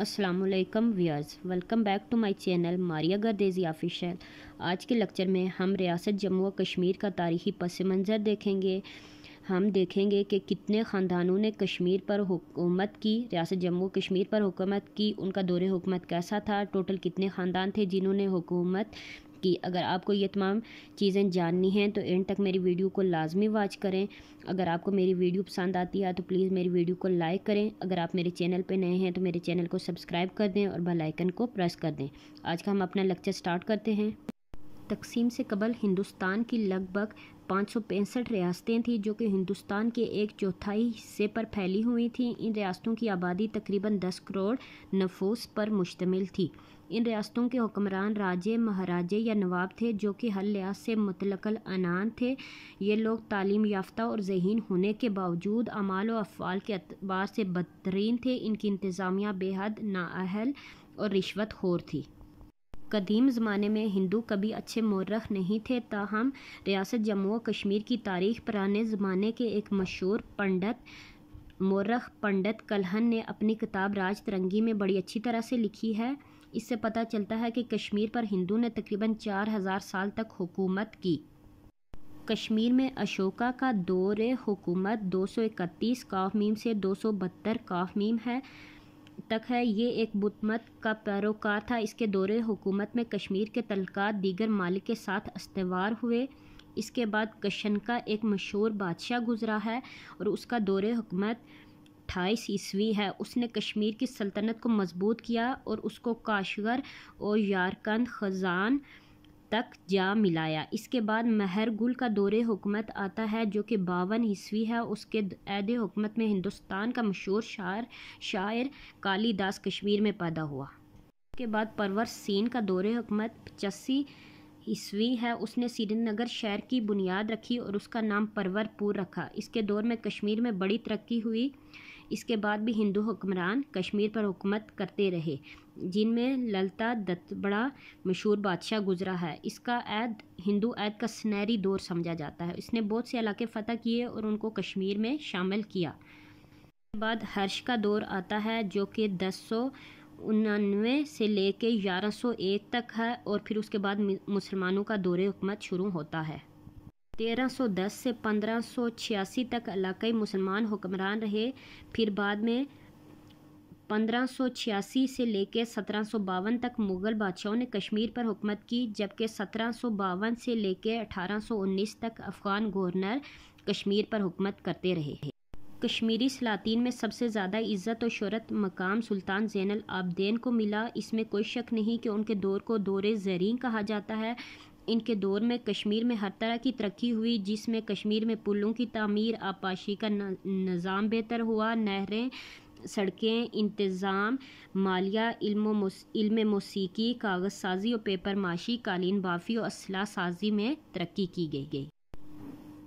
असलकम viewers welcome back to my channel Maria Gardezi official आज के लेक्चर में हम रियासत जम्मू व कश्मीर का तारीखी पस मंज़र देखेंगे हम देखेंगे कि कितने ख़ानदानों ने कश्मीर पर हुकूमत की रियासत जम्मू कश्मीर पर हुकूमत की उनका दौरे हुकूमत कैसा था टोटल कितने ख़ानदान थे जिन्होंने हुकूमत कि अगर आपको ये तमाम चीज़ें जाननी हैं तो एंड तक मेरी वीडियो को लाजमी वॉच करें अगर आपको मेरी वीडियो पसंद आती है तो प्लीज़ मेरी वीडियो को लाइक करें अगर आप मेरे चैनल पर नए हैं तो मेरे चैनल को सब्सक्राइब कर दें और बेलाइकन को प्रेस कर दें आज का हम अपना लेक्चर स्टार्ट करते हैं तकसीम से कबल हिंदुस्तान की लगभग पाँच सौ पैंसठ रियासतें थीं जो कि हिंदुस्तान के एक चौथाई हिस्से पर फैली हुई थीं इन रियासतों की आबादी तकरीबन दस करोड़ नफूस पर मुश्तमिल थी इन रियासतों के हुक्मरान राजे महाराजे या नवाब थे जो कि हर लिहाज से मुतलकल अनान थे ये लोग तालीम याफ्ता और जहन होने के बावजूद अमाल व अफ़ाल के अतबार से बदतरीन थे इनकी इंतज़ामिया बेहद नाअहल और रिश्वत खोर थी कदीम ज़माने में हिंदू कभी अच्छे मौरख नहीं थे ताहम रियासत जम्मू व कश्मीर की तारीख पुराने ज़माने के एक मशहूर पंडित मौरख पंडित कलहन ने अपनी किताब राज तिरंगी में बड़ी अच्छी तरह से लिखी है इससे पता चलता है कि कश्मीर पर हिंदू ने तकरीबन चार हज़ार साल तक हुकूमत की कश्मीर में अशोका का दौर हुकूमत दो सौ काफ मीम से दो सौ बहत्तर काफ मीम है तक है ये एक बुतमत का पैरोकार था इसके दौरे हुकूमत में कश्मीर के तलकात दीगर मालिक के साथ अस्तवार हुए इसके बाद कशन का एक मशहूर बादशाह गुजरा है और उसका दौरे हुकूमत अट्ठाईस ईस्वी है उसने कश्मीर की सल्तनत को मजबूत किया और उसको काशगर और यारकंद खजान तक जा मिलाया इसके बाद महरगुल का दौरे हुकूमत आता है जो कि बावन ईस्वी है उसके अहद हुकूमत में हिंदुस्तान का मशहूर शायर शायर कालीदास कश्मीर में पैदा हुआ इसके बाद परवर सीन का दौरे हुकूमत पचासी ईस्वी है उसने श्रीनगर शहर की बुनियाद रखी और उसका नाम परवरपुर रखा इसके दौर में कश्मीर में बड़ी तरक्की हुई इसके बाद भी हिंदू हुक्मरान कश्मीर पर हुकूमत करते रहे जिनमें ललता दत्त बड़ा मशहूर बादशाह गुजरा है इसका ऐद हिंदू ऐद का सुनहरी दौर समझा जाता है इसने बहुत से इलाके फ़तह किए और उनको कश्मीर में शामिल किया बाद हर्ष का दौर आता है जो कि दस सौ उनानवे से लेकर ग्यारह सौ एक तक है और फिर उसके बाद मुसलमानों का दौरे हुकूमत शुरू होता है 1310 से 1586 तक इलाकई मुसलमान हुक्मरान रहे फिर बाद में 1586 से लेकर सत्रह तक मुग़ल बादशाहों ने कश्मीर पर हुकूमत की जबकि सत्रह से लेकर 1819 तक अफ़गान गवर्नर कश्मीर पर हुकूमत करते रहे कश्मीरी सलातीन में सबसे ज़्यादा इज़्ज़त और शहरत मकाम सुल्तान जैनल आबदेन को मिला इसमें कोई शक नहीं कि उनके दौर को दौरे ज़रीन कहा जाता है इनके दौर में कश्मीर में हर तरह की तरक्की हुई जिसमें कश्मीर में पुलों की तमीर आपाशी का निज़ाम बेहतर हुआ नहरें सड़कें इंतज़ाम मालिया इल्म मौसीकी कागज़ साजी और पेपर माशी कालीन बाफ़ी और असला साजी में तरक्की की गई गई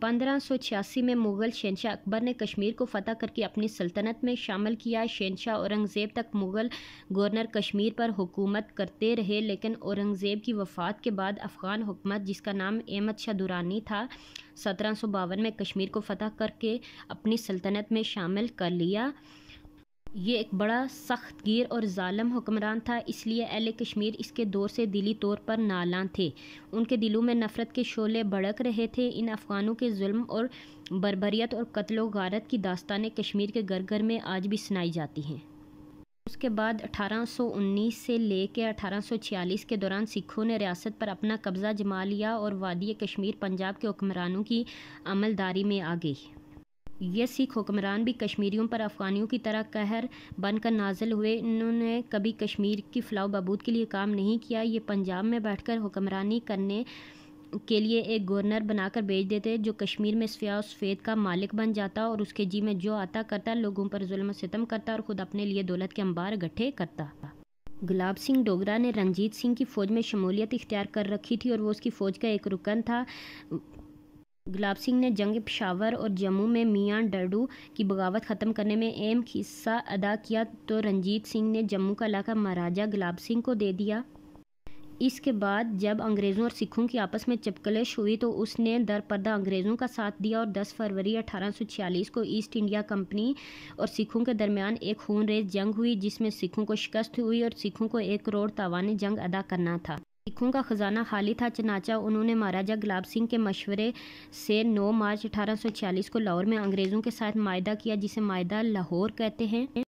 1586 में मुग़ल शहनशाह अकबर ने कश्मीर को फतह करके अपनी सल्तनत में शामिल किया शहनशाह औरंगज़ेब तक मुग़ल गवर्नर कश्मीर पर हुकूमत करते रहे लेकिन औरंगज़ेब की वफ़ात के बाद अफ़गान हुकूमत जिसका नाम अहमद शाह दुरानी था सत्रह में कश्मीर को फतह करके अपनी सल्तनत में शामिल कर लिया ये एक बड़ा सख्त गिर और ालम हुक्मरान था इसलिए अहल कश्मीर इसके दौर से दिली तौर पर नालान थे उनके दिलों में नफ़रत के शोले भड़क रहे थे इन अफ़गानों के जुल्म और बरबरीत और कत्लो गारत की दास्तान कश्मीर के घर घर में आज भी सुनाई जाती हैं उसके बाद 1819 से लेकर 1846 के दौरान सिखों ने रियासत पर अपना कब्ज़ा जमा लिया और वादी कश्मीर पंजाब के हुक्मरानों की अमलदारी में आ गई ये सिख हुक्मरान भी कश्मीरियों पर अफ़गानियों की तरह कहर बनकर नाजिल हुए इन्होंने कभी कश्मीर की फलाह बहबूद के लिए काम नहीं किया ये पंजाब में बैठकर हुक्मरानी करने के लिए एक गवर्नर बनाकर भेज देते जो कश्मीर में सफिया सफ़ेद का मालिक बन जाता और उसके जी में जो आता करता लोगों पर जुल्म सितम करता और ख़ुद अपने लिए दौलत के अंबार इकट्ठे करता गुलाब सिंह डोगरा ने रंजीत सिंह की फ़ौज में शमूलियत इख्तियार कर रखी थी और वो उसकी फ़ौज का एक रुकन था गुलाब सिंह ने जंग पशावर और जम्मू में मियां डरडू की बगावत ख़त्म करने में अहम हिस्सा अदा किया तो रंजीत सिंह ने जम्मू का इलाका महाराजा गुलाब सिंह को दे दिया इसके बाद जब अंग्रेज़ों और सिखों की आपस में चपकलश हुई तो उसने दरपर्दा अंग्रेज़ों का साथ दिया और 10 फरवरी 1846 को ईस्ट इंडिया कंपनी और सिखों के दरमियान एक खून रेज जंग हुई जिसमें सिखों को शिकस्त हुई और सिखों को एक करोड़ तावान जंग अदा करना था सिखों का खजाना खाली था चनाचा उन्होंने महाराजा गुलाब सिंह के मशवरे से 9 मार्च अठारह को लाहौर में अंग्रेज़ों के साथ माहा किया जिसे माहा लाहौर कहते हैं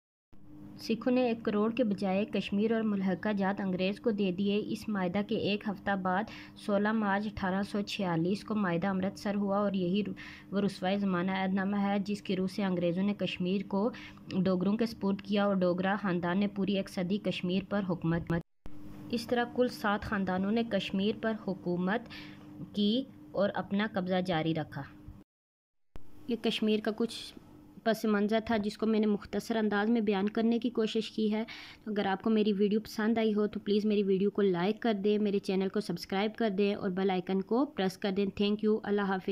सिखों ने एक करोड़ के बजाय कश्मीर और मलहका जात अंग्रेज़ को दे दिए इस माहा के एक हफ्ता बाद 16 मार्च अठारह को माहा अमृतसर हुआ और यही व रसवाए ज़माना अहदनामा है जिसके रूह से अंग्रेज़ों ने कश्मीर को डोगरों के सपोर्ट किया और डोगरा ख़ानदान ने पूरी एक सदी कश्मीर पर हुकूमत इस तरह कुल सात ख़ानदानों ने कश्मीर पर हुकूमत की और अपना कब्ज़ा जारी रखा ये कश्मीर का कुछ पस मंज़र था जिसको मैंने मुख्तसर अंदाज़ में बयान करने की कोशिश की है तो अगर आपको मेरी वीडियो पसंद आई हो तो प्लीज़ मेरी वीडियो को लाइक कर दें मेरे चैनल को सब्सक्राइब कर दें और बेल आइकन को प्रेस कर दें थैंक यू अल्लाह हाफ़